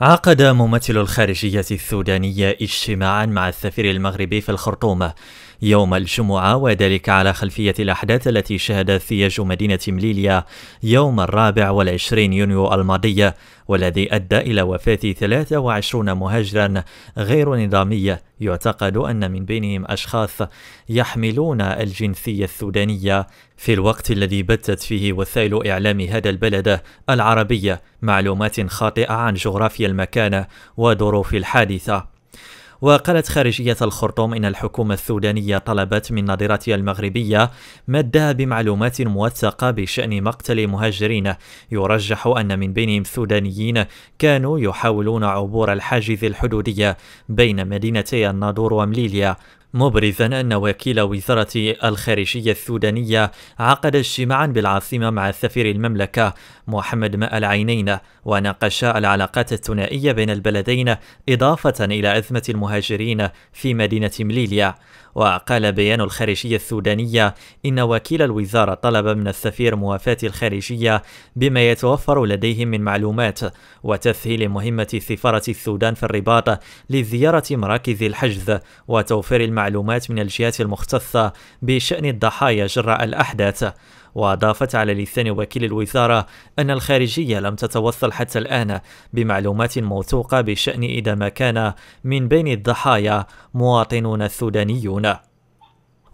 عقد ممثل الخارجية السودانية اجتماعا مع السفير المغربي في الخرطوم يوم الجمعة وذلك على خلفية الأحداث التي شهدت ثياج مدينة مليليا يوم الرابع والعشرين يونيو الماضية والذي أدى إلى وفاة 23 مهاجرا غير نظامية يعتقد أن من بينهم أشخاص يحملون الجنسية السودانية في الوقت الذي بتت فيه وسائل إعلام هذا البلد العربية معلومات خاطئة عن جغرافيا المكان وظروف الحادثة وقالت خارجية الخرطوم إن الحكومة السودانية طلبت من نظيراتها المغربية مدها بمعلومات موثقة بشأن مقتل مهاجرين يرجح أن من بينهم سودانيين كانوا يحاولون عبور الحاجز الحدودي بين مدينتي الناظور ومليليا مبرزا أن وكيل وزارة الخارجية السودانية عقد اجتماعا بالعاصمة مع سفير المملكة محمد ماء العينين وناقشا العلاقات الثنائية بين البلدين إضافة إلى أزمة المهاجرين في مدينة مليليا وقال بيان الخارجية السودانية إن وكيل الوزارة طلب من السفير موافاة الخارجية بما يتوفر لديهم من معلومات وتسهيل مهمة سفارة السودان في الرباط لزيارة مراكز الحجز وتوفير المعلومات من الجهات المختصة بشأن الضحايا جراء الأحداث وأضافت على لسان وكيل الوزارة أن الخارجية لم تتوصل حتى الآن بمعلومات موثوقة بشأن إذا ما كان من بين الضحايا مواطنون سودانيون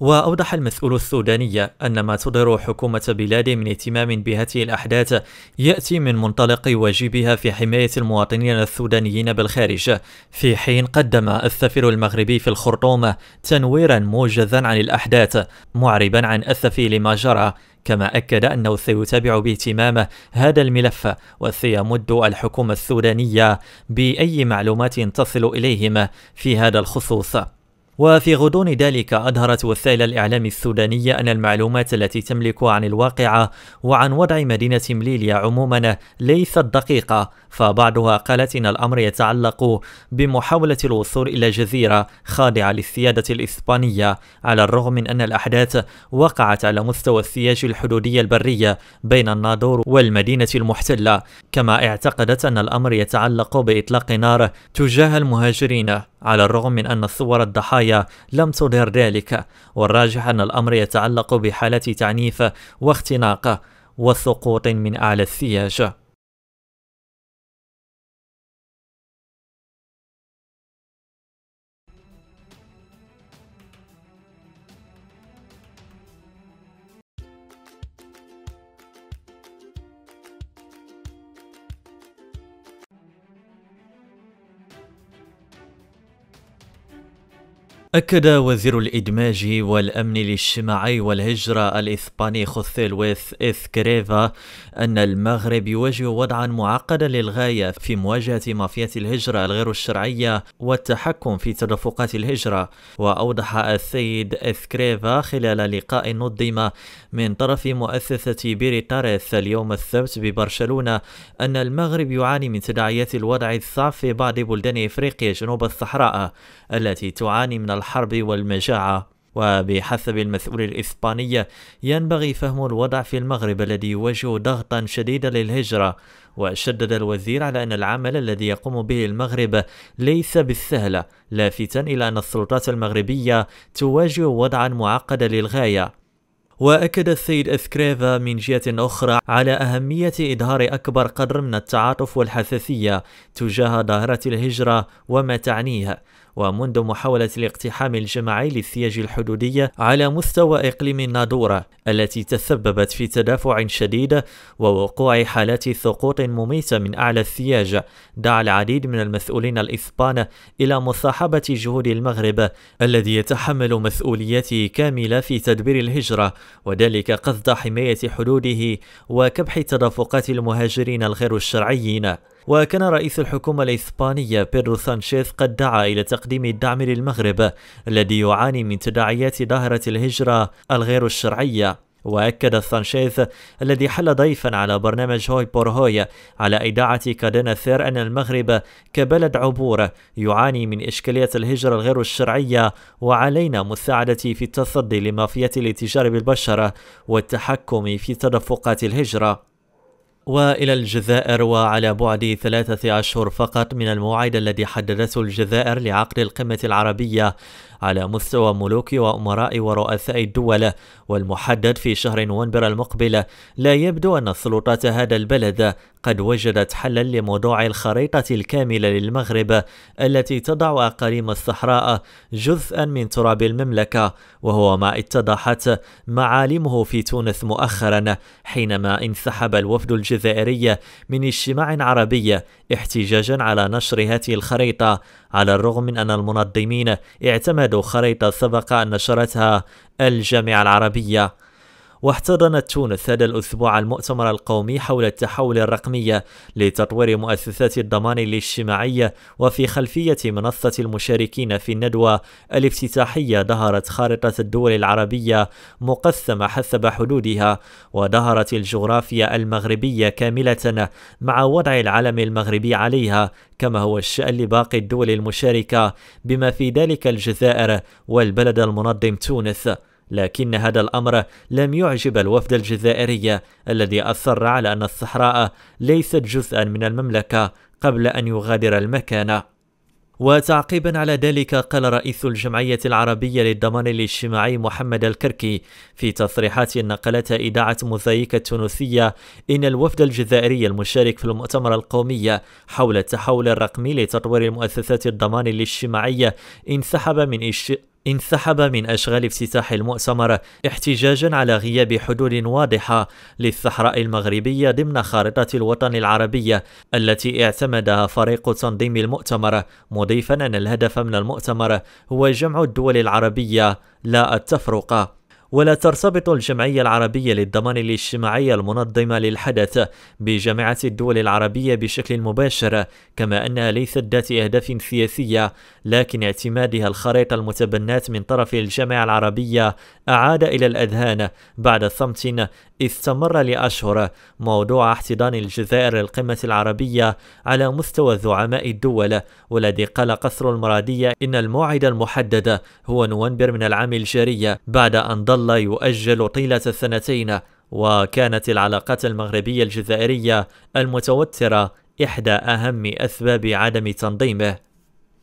وأوضح المسؤول السوداني أن ما تضر حكومة بلاده من اهتمام بهذه الأحداث يأتي من منطلق واجبها في حماية المواطنين السودانيين بالخارج في حين قدم السفير المغربي في الخرطوم تنويرا موجزا عن الأحداث معربا عن أسفه لما جرى كما أكد أنه سيتابع باهتمام هذا الملف وسيمد الحكومة السودانية بأي معلومات تصل إليهم في هذا الخصوص وفي غضون ذلك أظهرت وسائل الإعلام السودانية أن المعلومات التي تملك عن الواقعة وعن وضع مدينة مليليا عموما ليست دقيقة فبعضها قالت إن الأمر يتعلق بمحاولة الوصول إلى جزيرة خاضعة للسيادة الإسبانية على الرغم من أن الأحداث وقعت على مستوى السياج الحدودي البرية بين الناظور والمدينة المحتلة كما اعتقدت أن الأمر يتعلق بإطلاق نار تجاه المهاجرين على الرغم من أن صور الضحايا لم تظهر ذلك والراجح أن الأمر يتعلق بحالة تعنيف واختناق وسقوط من أعلى السياج أكد وزير الإدماج والأمن الاجتماعي والهجرة الإسباني خوسي لويس إسكريفا أن المغرب يواجه وضعا معقدا للغاية في مواجهة مافيا الهجرة الغير الشرعية والتحكم في تدفقات الهجرة وأوضح السيد إسكريفا خلال لقاء نظم من طرف مؤسسة بيريتاريس اليوم السبت ببرشلونة أن المغرب يعاني من تداعيات الوضع الصعب في بعض بلدان إفريقيا جنوب الصحراء التي تعاني من الحرب والمجاعة وبحسب المسؤول الإسباني ينبغي فهم الوضع في المغرب الذي يواجه ضغطا شديدا للهجرة وشدد الوزير على أن العمل الذي يقوم به المغرب ليس بالسهل لافتا إلى أن السلطات المغربية تواجه وضعا معقدا للغاية وأكد السيد إسكريفا من جهة أخرى على أهمية إظهار أكبر قدر من التعاطف والحساسية تجاه ظاهرة الهجرة وما تعنيه ومنذ محاولة الاقتحام الجماعي للسياج الحدودية على مستوى إقليم النادورة التي تسببت في تدافع شديد ووقوع حالات سقوط مميتة من أعلى السياج دعا العديد من المسؤولين الإسبان إلى مصاحبة جهود المغرب الذي يتحمل مسؤوليته كاملة في تدبير الهجرة وذلك قصد حماية حدوده وكبح تدفقات المهاجرين الغير الشرعيين وكان رئيس الحكومة الإسبانية بيدرو سانشيز قد دعا إلى تقديم الدعم للمغرب الذي يعاني من تداعيات ظاهرة الهجرة الغير الشرعية وأكد سانشيز الذي حل ضيفا على برنامج هوي بور هوي على إذاعة كادينا ثير أن المغرب كبلد عبور يعاني من إشكالية الهجرة الغير الشرعية وعلينا مساعدة في التصدي لمافية الاتجار بالبشر والتحكم في تدفقات الهجرة وإلى الجزائر وعلى بعد ثلاثة أشهر فقط من الموعد الذي حددته الجزائر لعقد القمة العربية على مستوى ملوك وأمراء ورؤساء الدول والمحدد في شهر نوفمبر المقبل لا يبدو أن سلطات هذا البلد قد وجدت حلا لموضوع الخريطة الكاملة للمغرب التي تضع أقاليم الصحراء جزءا من تراب المملكة وهو ما اتضحت معالمه في تونس مؤخرا حينما انسحب الوفد الجزائري من اجتماع عربي احتجاجا على نشر هذه الخريطة على الرغم من أن المنظمين اعتمدوا خريطة سبق أن نشرتها الجامعة العربية واحتضنت تونس هذا الأسبوع المؤتمر القومي حول التحول الرقمية لتطوير مؤسسات الضمان الاجتماعي وفي خلفية منصة المشاركين في الندوة الافتتاحية ظهرت خارطة الدول العربية مقسمة حسب حدودها وظهرت الجغرافيا المغربية كاملة مع وضع العلم المغربي عليها كما هو الشأن لباقي الدول المشاركة بما في ذلك الجزائر والبلد المنظم تونس لكن هذا الأمر لم يعجب الوفد الجزائري الذي أصر على أن الصحراء ليست جزءا من المملكة قبل أن يغادر المكان وتعقيبا على ذلك قال رئيس الجمعية العربية للضمان الاجتماعي محمد الكركي في تصريحات نقلتها إذاعة موزايك التونسية إن الوفد الجزائري المشارك في المؤتمر القومي حول التحول الرقمي لتطوير المؤسسات الضمان الاجتماعي انسحب من إش... انسحب من أشغال افتتاح المؤتمر احتجاجا على غياب حدود واضحة للصحراء المغربية ضمن خارطة الوطن العربية التي اعتمدها فريق تنظيم المؤتمر مضيفا أن الهدف من المؤتمر هو جمع الدول العربية لا التفرقة ولا ترتبط الجمعية العربية للضمان الاجتماعي المنظمة للحدث بجامعة الدول العربية بشكل مباشر كما أنها ليست ذات أهداف سياسية لكن اعتمادها الخريطة المتبناة من طرف الجامعة العربية أعاد إلى الأذهان بعد صمت استمر لأشهر موضوع احتضان الجزائر للقمة العربية على مستوى زعماء الدول والذي قال قصر المرادية إن الموعد المحدد هو نوفمبر من العام الجاري بعد أن ضل ظل يؤجل طيلة السنتين وكانت العلاقات المغربية الجزائرية المتوترة إحدى أهم أسباب عدم تنظيمه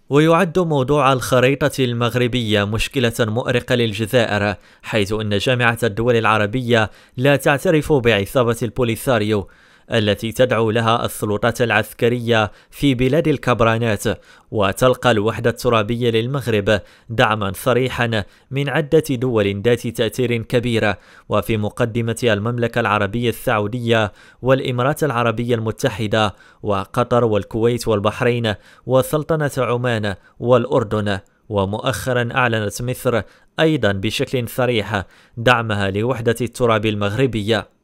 ويعد موضوع الخريطة المغربية مشكلة مؤرقة للجزائر حيث أن جامعة الدول العربية لا تعترف بعصابة البوليساريو التي تدعو لها السلطات العسكرية في بلاد الكبرانات وتلقى الوحدة الترابية للمغرب دعما صريحا من عدة دول ذات تأثير كبير وفي مقدمة المملكة العربية السعودية والإمارات العربية المتحدة وقطر والكويت والبحرين وسلطنة عمان والأردن ومؤخرا أعلنت مصر أيضا بشكل صريح دعمها لوحدة التراب المغربية